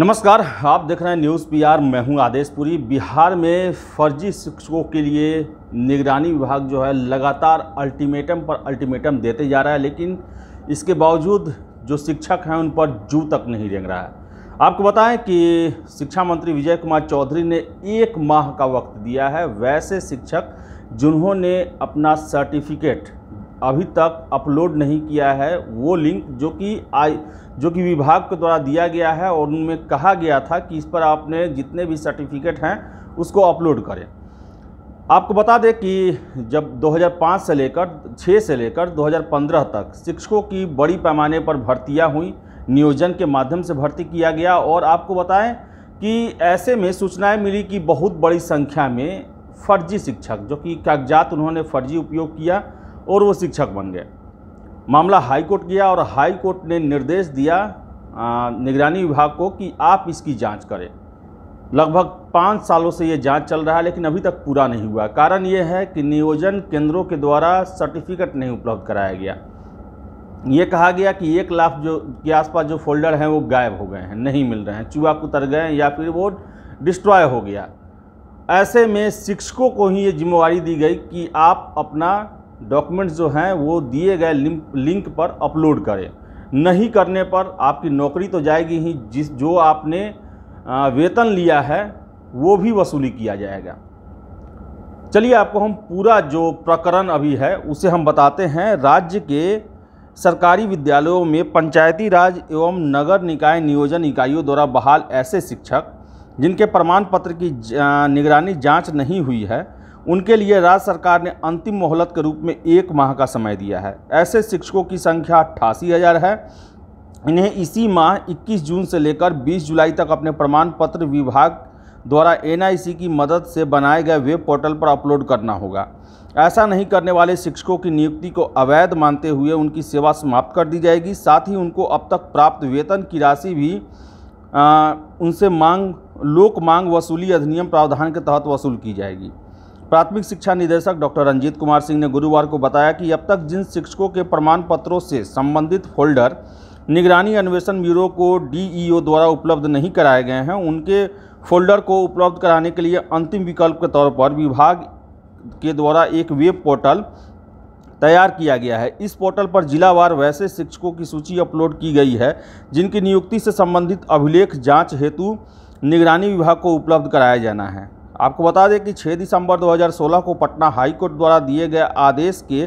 नमस्कार आप देख रहे हैं न्यूज़ पीआर मैं हूं आदेश पुरी बिहार में फर्जी शिक्षकों के लिए निगरानी विभाग जो है लगातार अल्टीमेटम पर अल्टीमेटम देते जा रहा है लेकिन इसके बावजूद जो शिक्षक हैं उन पर जू तक नहीं रेंग रहा है आपको बताएं कि शिक्षा मंत्री विजय कुमार चौधरी ने एक माह का वक्त दिया है वैसे शिक्षक जिन्होंने अपना सर्टिफिकेट अभी तक अपलोड नहीं किया है वो लिंक जो कि आई जो कि विभाग के द्वारा दिया गया है और उनमें कहा गया था कि इस पर आपने जितने भी सर्टिफिकेट हैं उसको अपलोड करें आपको बता दें कि जब 2005 से लेकर 6 से लेकर 2015 तक शिक्षकों की बड़ी पैमाने पर भर्तियां हुई नियोजन के माध्यम से भर्ती किया गया और आपको बताएं कि ऐसे में सूचनाएं मिली कि बहुत बड़ी संख्या में फर्जी शिक्षक जो कि कागजात उन्होंने फर्जी उपयोग किया और वो शिक्षक बन गए मामला हाई कोर्ट गया और हाई कोर्ट ने निर्देश दिया निगरानी विभाग को कि आप इसकी जांच करें लगभग पाँच सालों से ये जांच चल रहा है लेकिन अभी तक पूरा नहीं हुआ कारण ये है कि नियोजन केंद्रों के द्वारा सर्टिफिकेट नहीं उपलब्ध कराया गया ये कहा गया कि एक लाख जो के आसपास जो फोल्डर हैं वो गायब हो गए हैं नहीं मिल रहे हैं चूहा कुतर गए हैं या फिर वो डिस्ट्रॉय हो गया ऐसे में शिक्षकों को ही ये जिम्मेवारी दी गई कि आप अपना डॉक्यूमेंट्स जो हैं वो दिए गए लिंक पर अपलोड करें नहीं करने पर आपकी नौकरी तो जाएगी ही जिस जो आपने वेतन लिया है वो भी वसूली किया जाएगा चलिए आपको हम पूरा जो प्रकरण अभी है उसे हम बताते हैं राज्य के सरकारी विद्यालयों में पंचायती राज एवं नगर निकाय नियोजन इकाइयों द्वारा बहाल ऐसे शिक्षक जिनके प्रमाण पत्र की निगरानी जांच नहीं हुई है उनके लिए राज्य सरकार ने अंतिम मोहलत के रूप में एक माह का समय दिया है ऐसे शिक्षकों की संख्या अट्ठासी हज़ार है इन्हें इसी माह 21 जून से लेकर 20 जुलाई तक अपने प्रमाण पत्र विभाग द्वारा एनआईसी की मदद से बनाए गए वेब पोर्टल पर अपलोड करना होगा ऐसा नहीं करने वाले शिक्षकों की नियुक्ति को अवैध मानते हुए उनकी सेवा समाप्त कर दी जाएगी साथ ही उनको अब तक प्राप्त वेतन की राशि भी आ, उनसे मांग लोक मांग वसूली अधिनियम प्रावधान के तहत वसूल की जाएगी प्राथमिक शिक्षा निदेशक डॉक्टर रंजीत कुमार सिंह ने गुरुवार को बताया कि अब तक जिन शिक्षकों के प्रमाण पत्रों से संबंधित फोल्डर निगरानी अन्वेषण ब्यूरो को डीईओ द्वारा उपलब्ध नहीं कराए गए हैं उनके फोल्डर को उपलब्ध कराने के लिए अंतिम विकल्प के तौर पर विभाग के द्वारा एक वेब पोर्टल तैयार किया गया है इस पोर्टल पर जिलावार वैसे शिक्षकों की सूची अपलोड की गई है जिनकी नियुक्ति से संबंधित अभिलेख जांच हेतु निगरानी विभाग को उपलब्ध कराया जाना है आपको बता दें कि 6 दिसंबर 2016 को पटना हाईकोर्ट द्वारा दिए गए आदेश के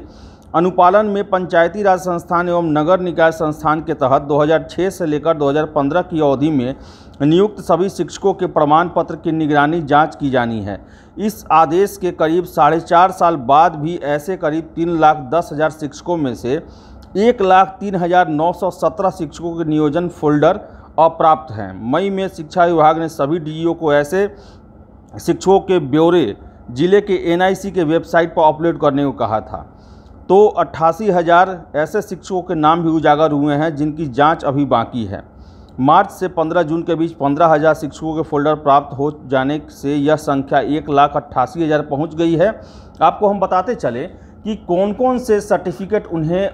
अनुपालन में पंचायती राज संस्थान एवं नगर निकाय संस्थान के तहत 2006 से लेकर 2015 की अवधि में नियुक्त सभी शिक्षकों के प्रमाण पत्र की निगरानी जांच की जानी है इस आदेश के करीब साढ़े चार साल बाद भी ऐसे करीब तीन लाख दस हज़ार शिक्षकों में से एक लाख तीन हज़ार नौ सौ सत्रह शिक्षकों के नियोजन फोल्डर अप्राप्त हैं मई में शिक्षा विभाग ने सभी डीईओ को ऐसे शिक्षकों के ब्यौरे जिले के एनआईसी के वेबसाइट पर अपलोड करने को कहा था तो अट्ठासी हज़ार ऐसे शिक्षकों के नाम भी उजागर हुए हैं जिनकी जांच अभी बाकी है मार्च से 15 जून के बीच पंद्रह हज़ार शिक्षकों के फोल्डर प्राप्त हो जाने से यह संख्या एक लाख अट्ठासी हज़ार पहुँच गई है आपको हम बताते चले कि कौन कौन से सर्टिफिकेट उन्हें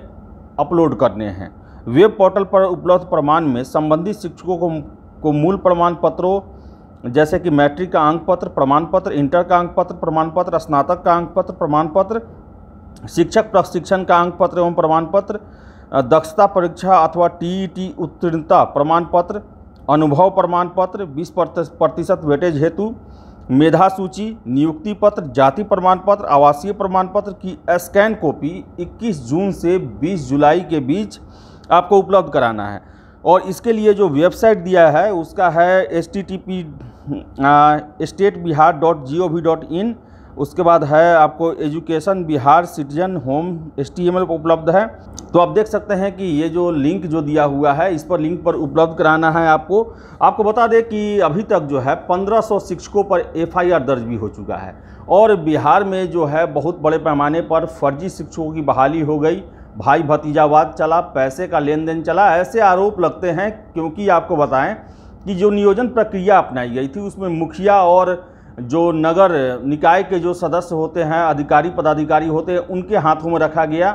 अपलोड करने हैं वेब पोर्टल पर उपलब्ध प्रमाण में संबंधित शिक्षकों को, को मूल प्रमाण पत्रों जैसे कि मैट्रिक का अंक पत्र प्रमाण पत्र इंटर का अंक पत्र प्रमाण पत्र स्नातक का अंक पत्र प्रमाण पत्र शिक्षक प्रशिक्षण का अंक पत्र एवं प्रमाण पत्र दक्षता परीक्षा अथवा टी उत्तीर्णता प्रमाण पत्र अनुभव प्रमाण पत्र बीस प्रतिशत वेटेज हेतु मेधा सूची नियुक्ति पत्र जाति प्रमाण पत्र आवासीय प्रमाण पत्र की स्कैन कॉपी 21 जून से 20 जुलाई के बीच आपको उपलब्ध कराना है और इसके लिए जो वेबसाइट दिया है उसका है S T T P state Bihar dot G O V dot in उसके बाद है आपको education Bihar citizen home S T M L पर उपलब्ध है तो आप देख सकते हैं कि ये जो लिंक जो दिया हुआ है इस पर लिंक पर उपलब्ध कराना है आपको आपको बता दें कि अभी तक जो है 1500 शिक्षकों पर एफआईआर दर्ज भी हो चुका है और बिहार में जो है बहुत बड़े पैमाने पर फर्जी शिक्षकों की बहाली हो गई भाई भतीजावाद चला पैसे का लेन देन चला ऐसे आरोप लगते हैं क्योंकि आपको बताएं की जो नियोजन प्रक्रिया अपनाई गई थी उसमें मुखिया और जो नगर निकाय के जो सदस्य होते हैं अधिकारी पदाधिकारी होते हैं उनके हाथों में रखा गया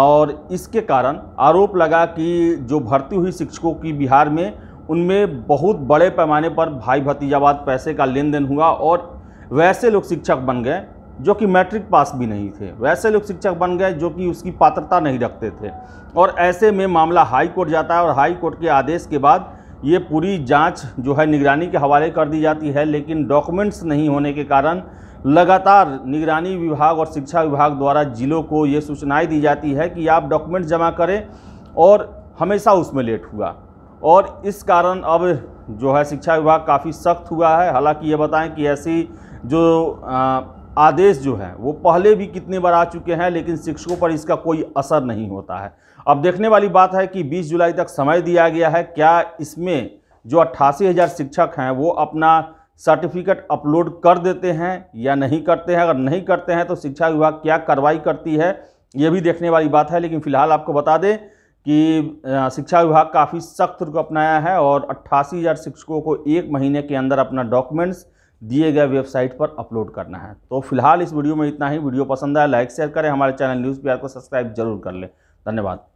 और इसके कारण आरोप लगा कि जो भर्ती हुई शिक्षकों की बिहार में उनमें बहुत बड़े पैमाने पर भाई भतीजावाद पैसे का लेन देन हुआ और वैसे लोग शिक्षक बन गए जो कि मैट्रिक पास भी नहीं थे वैसे लोग शिक्षक बन गए जो कि उसकी पात्रता नहीं रखते थे और ऐसे में मामला हाई कोर्ट जाता है और हाई कोर्ट के आदेश के बाद ये पूरी जांच जो है निगरानी के हवाले कर दी जाती है लेकिन डॉक्यूमेंट्स नहीं होने के कारण लगातार निगरानी विभाग और शिक्षा विभाग द्वारा जिलों को ये सूचनाएँ दी जाती है कि आप डॉक्यूमेंट जमा करें और हमेशा उसमें लेट हुआ और इस कारण अब जो है शिक्षा विभाग काफ़ी सख्त हुआ है हालांकि ये बताएं कि ऐसी जो आ, आदेश जो है वो पहले भी कितने बार आ चुके हैं लेकिन शिक्षकों पर इसका कोई असर नहीं होता है अब देखने वाली बात है कि 20 जुलाई तक समय दिया गया है क्या इसमें जो अट्ठासी हज़ार शिक्षक हैं वो अपना सर्टिफिकेट अपलोड कर देते हैं या नहीं करते हैं अगर नहीं करते हैं तो शिक्षा विभाग क्या कार्रवाई करती है ये भी देखने वाली बात है लेकिन फिलहाल आपको बता दें कि शिक्षा विभाग काफ़ी सख्त रुख अपनाया है और अट्ठासी हज़ार शिक्षकों को एक महीने के अंदर अपना डॉक्यूमेंट्स दिए गए वेबसाइट पर अपलोड करना है तो फिलहाल इस वीडियो में इतना ही वीडियो पसंद आया लाइक शेयर करें हमारे चैनल न्यूज़ प्यार को सब्सक्राइब जरूर कर लें धन्यवाद